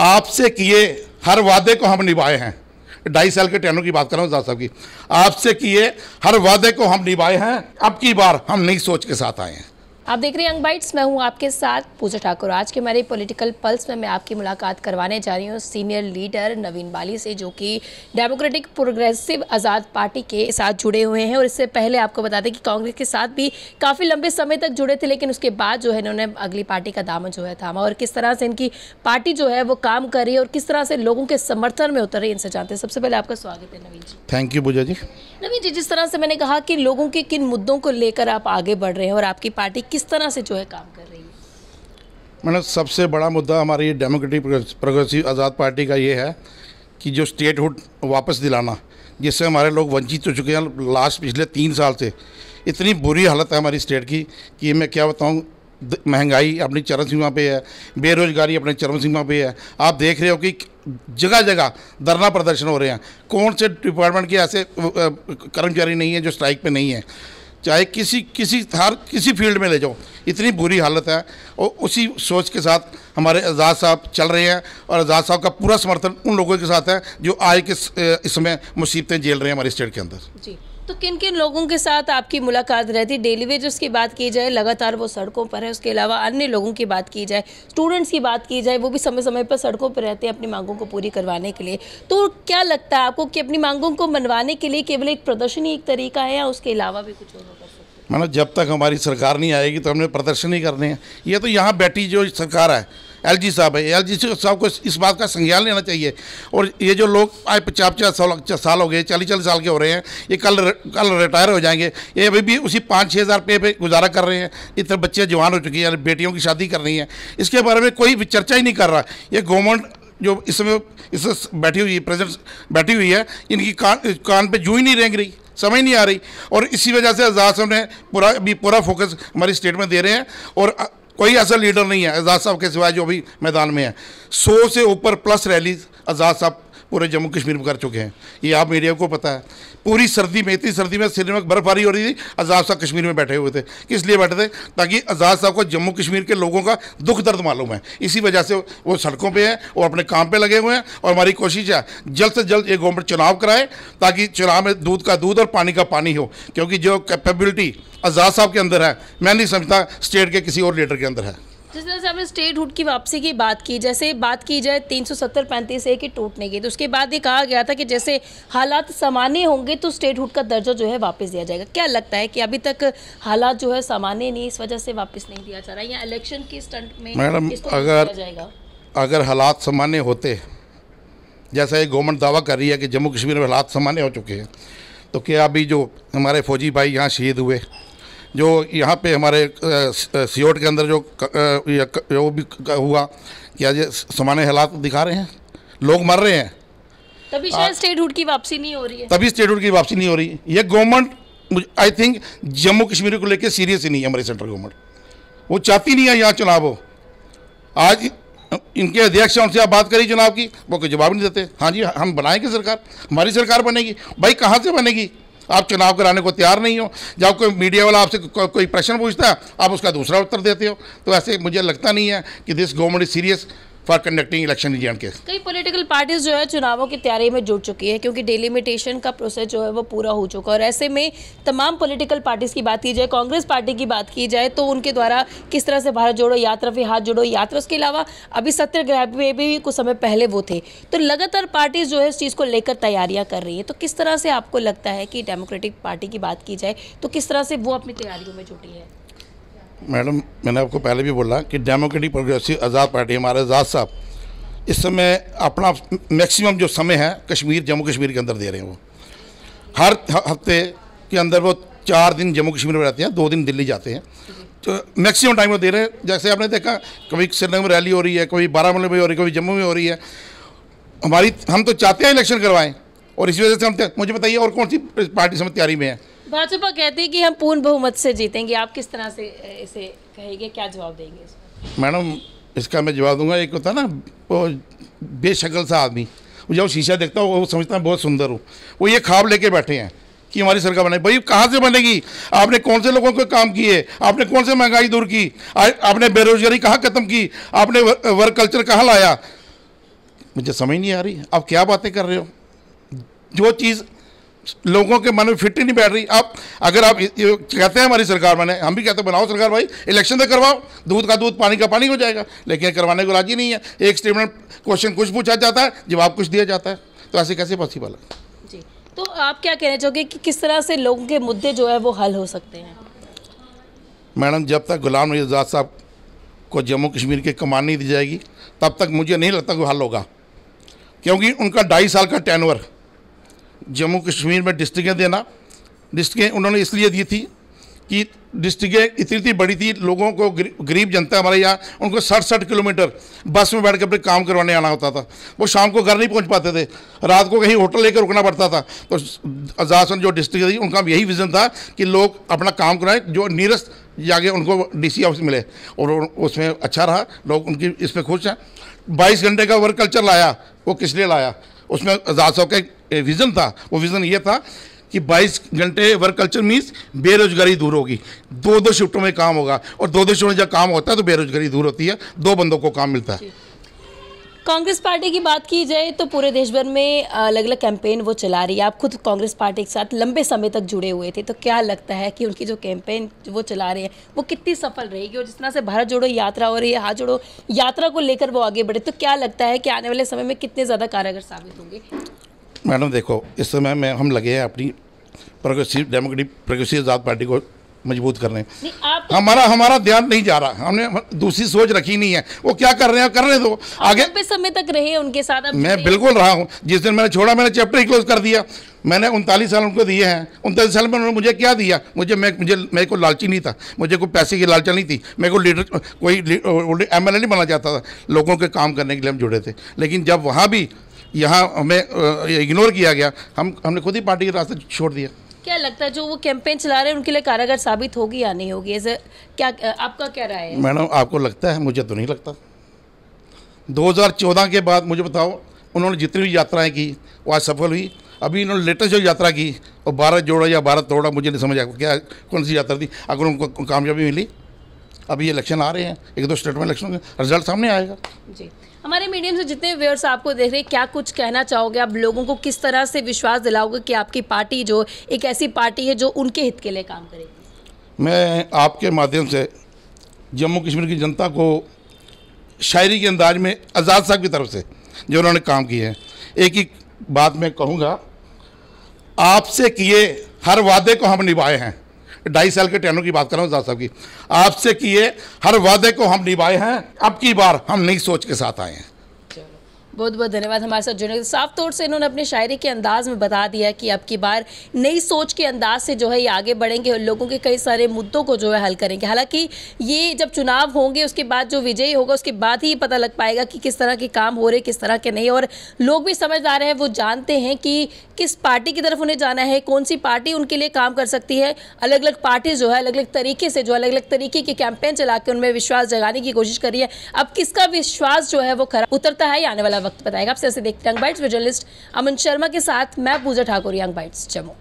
आपसे किए हर वादे को हम निभाए हैं ढाई साल के टैनों की बात कर रहा हूँ साहब की आपसे किए हर वादे को हम निभाए हैं अब की बार हम नई सोच के साथ आए हैं आप देख रहे हैं यंग बाइट्स मैं हूं आपके साथ पूजा ठाकुर आज के हमारे पॉलिटिकल पल्स में मैं आपकी मुलाकात करवाने जा रही हूं सीनियर लीडर नवीन बाली से जो कि डेमोक्रेटिक प्रोग्रेसिव आज़ाद पार्टी के साथ जुड़े हुए हैं और इससे पहले आपको बता दें कि कांग्रेस के साथ भी काफ़ी लंबे समय तक जुड़े थे लेकिन उसके बाद जो है इन्होंने अगली पार्टी का दामन जो है थामा और किस तरह से इनकी पार्टी जो है वो काम कर रही है और किस तरह से लोगों के समर्थन में उतर रही है इनसे जानते हैं सबसे पहले आपका स्वागत है नवीन जी थैंक यू पूजा जी में जी जिस तरह से मैंने कहा कि लोगों के किन मुद्दों को लेकर आप आगे बढ़ रहे हैं और आपकी पार्टी किस तरह से जो है काम कर रही है मैंने मतलब सबसे बड़ा मुद्दा हमारी डेमोक्रेटिक प्रोग्रेसिव आज़ाद पार्टी का ये है कि जो स्टेटहुड वापस दिलाना जिससे हमारे लोग वंचित हो चुके हैं लास्ट पिछले तीन साल से इतनी बुरी हालत है हमारी स्टेट की कि मैं क्या बताऊँ महंगाई अपनी चरम सीमा पे है बेरोजगारी अपने चरम सीमा पे है आप देख रहे हो कि जगह जगह धरना प्रदर्शन हो रहे हैं कौन से डिपार्टमेंट के ऐसे कर्मचारी नहीं है जो स्ट्राइक पे नहीं है चाहे किसी किसी हर किसी फील्ड में ले जाओ इतनी बुरी हालत है और उसी सोच के साथ हमारे आज़ाद साहब चल रहे हैं और आज़ाद साहब का पूरा समर्थन उन लोगों के साथ है जो आज के इस समय मुसीबतें झेल रहे हैं हमारे स्टेट के अंदर जी तो किन किन लोगों के साथ आपकी मुलाकात रहती डेली वेजर्स की बात की जाए लगातार वो सड़कों पर है उसके अलावा अन्य लोगों की बात की जाए स्टूडेंट्स की बात की जाए वो भी समय समय पर सड़कों पर रहते हैं अपनी मांगों को पूरी करवाने के लिए तो क्या लगता है आपको कि अपनी मांगों को मनवाने के लिए केवल एक प्रदर्शन एक तरीका है या उसके अलावा भी कुछ और मतलब जब तक हमारी सरकार नहीं आएगी तो हमने प्रदर्शन ही करने हैं ये तो यहाँ बैठी जो सरकार है एलजी साहब है एलजी साहब को इस बात का संज्ञान लेना चाहिए और ये जो लोग आज पचास पचास साल साल हो गए चालीस चालीस साल के हो रहे हैं ये कल कल रिटायर हो जाएंगे ये अभी भी उसी पाँच छः हज़ार रुपये पे गुजारा कर रहे हैं इतने बच्चे जवान हो चुके हैं बेटियों की शादी कर रही हैं इसके बारे में कोई चर्चा ही नहीं कर रहा ये गवर्नमेंट जो इस समय इस बैठी हुई प्रेजेंट बैठी हुई है इनकी कान कान पर जू ही नहीं रेंग रही समझ नहीं आ रही और इसी वजह से आज़ाद साहब ने पूरा अभी पूरा फोकस हमारी स्टेट में दे रहे हैं और कोई ऐसा लीडर नहीं है आज़ाद साहब के सिवाय जो अभी मैदान में है सौ से ऊपर प्लस रैली आज़ाद साहब पूरे जम्मू कश्मीर में कर चुके हैं ये आप मीडिया को पता है पूरी सर्दी में इतनी सर्दी में श्रीनगर बर्फबारी हो रही थी आज़ाद साहब कश्मीर में बैठे हुए थे किस लिए बैठे थे ताकि आज़ाद साहब को जम्मू कश्मीर के लोगों का दुख दर्द मालूम है इसी वजह से वो सड़कों पर हैं वो अपने काम पर लगे हुए हैं और हमारी कोशिश है जल्द से जल्द ये गवर्नमेंट चुनाव कराए ताकि चुनाव में दूध का दूध और पानी का पानी हो क्योंकि जो कैपेबिलिटी आज़ाद साहब के अंदर है मैं नहीं समझता स्टेट के किसी और लीडर के अंदर है स्टेटहुड की वापसी की बात की जैसे बात की जाए तीन सौ सत्तर पैंतीस ए के टूटने की तो उसके बाद ये कहा गया था कि जैसे हालात सामान्य होंगे तो स्टेटहुड का दर्जा जो है वापस दिया जाएगा क्या लगता है कि अभी तक हालात जो है सामान्य नहीं इस वजह से वापस नहीं दिया जा रहा है या इलेक्शन के स्टंट में मैडम अगर अगर हालात सामान्य होते जैसा एक गवर्नमेंट दावा कर रही है कि जम्मू कश्मीर में हालात सामान्य हो चुके हैं तो क्या अभी जो हमारे फौजी भाई यहाँ शहीद हुए जो यहाँ पे हमारे सीओट के अंदर जो वो भी हुआ क्या ये सामान्य हालात दिखा रहे हैं लोग मर रहे हैं तभी शायद स्टेटहुड की वापसी नहीं हो रही है तभी स्टेटहुड की वापसी नहीं हो रही ये government I think Jammu Kashmir को लेकर सीरियस ही नहीं है हमारी सेंट्रल गवर्नमेंट वो चाहती नहीं है यहाँ चुनाव हो आज इनके अध्यक्ष हैं उनसे आप बात करी चुनाव की वो कोई जवाब नहीं देते हाँ जी हम बनाएंगे सरकार हमारी सरकार बनेगी भाई कहाँ से बनेगी आप चुनाव कराने को तैयार नहीं हो जब कोई मीडिया वाला आपसे को, कोई प्रश्न पूछता है आप उसका दूसरा उत्तर देते हो तो ऐसे मुझे लगता नहीं है कि this government is serious for conducting election इन के कई पॉलिटिकल पार्टीज जो है चुनावों की तैयारी में जुट चुकी है क्योंकि डेलिमिटेशन का प्रोसेस जो है वो पूरा हो चुका है और ऐसे में तमाम पॉलिटिकल पार्टीज की बात की जाए कांग्रेस पार्टी की बात की जाए तो उनके द्वारा किस तरह से भारत जोड़ो यात्रा फिर हाथ जोड़ो यात्रा उसके अलावा अभी सत्याग्रह में भी कुछ समय पहले वो थे तो लगातार पार्टीज जो है इस चीज़ को लेकर तैयारियाँ कर रही है तो किस तरह से आपको लगता है कि डेमोक्रेटिक पार्टी की बात की जाए तो किस तरह से वो अपनी तैयारियों में जुटी है मैडम मैंने आपको पहले भी बोला कि डेमोक्रेटिक प्रोग्रेसिव आज़ाद पार्टी हमारे आज़ाद साहब इस समय अपना मैक्सिमम जो समय है कश्मीर जम्मू कश्मीर के अंदर दे रहे हैं वो हर हफ्ते के अंदर वो चार दिन जम्मू कश्मीर में रहते हैं दो दिन दिल्ली जाते हैं तो मैक्सिमम टाइम वो दे रहे हैं जैसे आपने देखा कभी श्रीनगर में रैली हो रही है कभी बारामूल में हो रही है कभी जम्मू में हो रही है हमारी हम तो चाहते हैं इलेक्शन करवाएं और इसी वजह से हम मुझे बताइए और कौन सी पार्टी समय तैयारी में है भाजपा कहती है कि हम पूर्ण बहुमत से जीतेंगे आप किस तरह से इसे कहेंगे क्या जवाब देंगे मैडम इसका मैं जवाब दूंगा एक होता ना वो बेशकल सा आदमी जब शीशा देखता हूँ वो समझता है बहुत सुंदर हूँ वो ये ख्वाब लेके बैठे हैं कि हमारी सरकार बने भाई कहाँ से बनेगी आपने कौन से लोगों को काम किए आपने कौन से महंगाई दूर की आपने बेरोजगारी कहाँ ख़त्म की आपने वर्क कल्चर कहाँ लाया मुझे समझ नहीं आ रही आप क्या बातें कर रहे हो जो चीज़ लोगों के मन में फिट ही नहीं बैठ रही आप अगर आप ये कहते हैं हमारी सरकार मैंने हम भी कहते हैं बनाओ सरकार भाई इलेक्शन तो करवाओ दूध का दूध पानी का पानी हो जाएगा लेकिन करवाने को राजी नहीं है एक स्टेटमेंट क्वेश्चन कुछ पूछा जाता है जवाब कुछ दिया जाता है तो ऐसे कैसे पॉसिबल है जी तो आप क्या कहना चाहोगे कि किस तरह से लोगों के मुद्दे जो है वो हल हो सकते हैं मैडम जब तक गुलाम नबी आज़ाद साहब को जम्मू कश्मीर के कमान नहीं दी जाएगी तब तक मुझे नहीं लगता कोई हल होगा क्योंकि उनका ढाई साल का टेनवर जम्मू कश्मीर में डिस्ट्रिक्टें देना डिस्ट्रिक्टें उन्होंने इसलिए दी थी कि डिस्ट्रिक्टें इतनी इतनी बड़ी थी लोगों को गरीब जनता हमारे यहाँ उनको सठ सठ किलोमीटर बस में बैठ कर अपने काम करवाने आना होता था वो शाम को घर नहीं पहुँच पाते थे रात को कहीं होटल लेकर रुकना पड़ता था तो आजाद जो डिस्ट्रिक्ट थी उनका यही विज़न था कि लोग अपना काम कराएं जो नीरस्त जाके उनको डीसी ऑफिस मिले और उसमें अच्छा रहा लोग उनकी इस पर खुश हैं बाईस घंटे का वर्क कल्चर लाया वो किस लिए लाया उसमें आजाद साहब का विज़न था वो विज़न ये था कि 22 घंटे वर्क कल्चर मीन्स बेरोजगारी दूर होगी दो दो शिफ्टों में काम होगा और दो दो शिफ्टों में जब काम होता है तो बेरोजगारी दूर होती है दो बंदों को काम मिलता है कांग्रेस पार्टी की बात की जाए तो पूरे देश भर में अलग अलग कैंपेन वो चला रही है आप खुद कांग्रेस पार्टी के साथ लंबे समय तक जुड़े हुए थे तो क्या लगता है कि उनकी जो कैंपेन वो चला रहे हैं वो कितनी सफल रहेगी और जिस तरह से भारत जोड़ो यात्रा हो रही है हाथ जोड़ो यात्रा को लेकर वो आगे बढ़े तो क्या लगता है कि आने वाले समय में कितने ज़्यादा कारागर साबित होंगे मैडम देखो इस समय में हम लगे हैं अपनी Progressive Democratic Progressive Azad Party को मजबूत कर रहे हैं हमारा हमारा ध्यान नहीं जा रहा हमने दूसरी सोच रखी नहीं है वो क्या कर रहे हैं कर रहे दो आगे पे समय तक रहे उनके साथ मैं बिल्कुल रहा हूँ जिस दिन मैंने छोड़ा मैंने चैप्टर ही क्लोज कर दिया मैंने उनतालीस साल उनको दिए हैं उनतालीस साल में उन्होंने मुझे क्या दिया मुझे मैं मुझे मेरे को लालची नहीं था मुझे कोई पैसे की लालचा नहीं थी मेरे को लीडर कोई एम एल नहीं बना चाहता था लोगों के काम करने के लिए हम जुड़े थे लेकिन जब वहाँ भी यहाँ हमें इग्नोर किया गया हम हमने खुद ही पार्टी के रास्ते छोड़ दिया क्या लगता है जो वो कैंपेन चला रहे हैं उनके लिए कारागर साबित होगी या नहीं होगी ऐसे क्या आपका क्या राय है मैडम आपको लगता है मुझे तो नहीं लगता 2014 के बाद मुझे बताओ उन्होंने जितनी भी यात्राएं की वो आज सफल हुई अभी इन्होंने लेटेस्ट जो यात्रा की और बारह जोड़ा या बारह तोड़ा मुझे नहीं समझ आया क्या कौन सी यात्रा थी अगर उनको कामयाबी मिली अभी इलेक्शन आ रहे हैं एक दो स्टेट में इलेक्शन रिजल्ट सामने आएगा जी हमारे मीडियम से जितने व्यूअर्स आपको देख रहे हैं क्या कुछ कहना चाहोगे आप लोगों को किस तरह से विश्वास दिलाओगे कि आपकी पार्टी जो एक ऐसी पार्टी है जो उनके हित के लिए काम करेगी मैं आपके माध्यम से जम्मू कश्मीर की जनता को शायरी के अंदाज में आज़ाद साहब की तरफ से जो उन्होंने काम किए हैं एक ही बात मैं कहूँगा आपसे किए हर वादे को हम निभाए हैं ढाई साल के टेनों की बात कर रहा हूँ साहब की आपसे किए हर वादे को हम निभाए हैं अब की बार हम नई सोच के साथ आए हैं बहुत बहुत धन्यवाद हमारे साथ जुड़ने साफ तौर से इन्होंने अपने शायरी के अंदाज में बता दिया कि अब की बार नई सोच के अंदाज से जो है ये आगे बढ़ेंगे और लोगों के कई सारे मुद्दों को जो है हल करेंगे हालांकि ये जब चुनाव होंगे उसके बाद जो विजयी होगा उसके बाद ही पता लग पाएगा कि किस तरह के काम हो रहे किस तरह के नहीं और लोग भी समझदार हैं वो जानते हैं कि किस पार्टी की तरफ उन्हें जाना है कौन सी पार्टी उनके लिए काम कर सकती है अलग अलग पार्टी जो है अलग अलग तरीके से जो अलग अलग तरीके के कैंपेन चला के उनमें विश्वास जगाने की कोशिश कर रही है अब किसका विश्वास जो है वो खराब उतरता है आने वाला वक्त वक्त बताएगा आपसे ऐसे देखते हैं बाइट्स जर्नलिस्ट अमन शर्मा के साथ मैं पूजा ठाकुर यंग बाइट्स जम्मू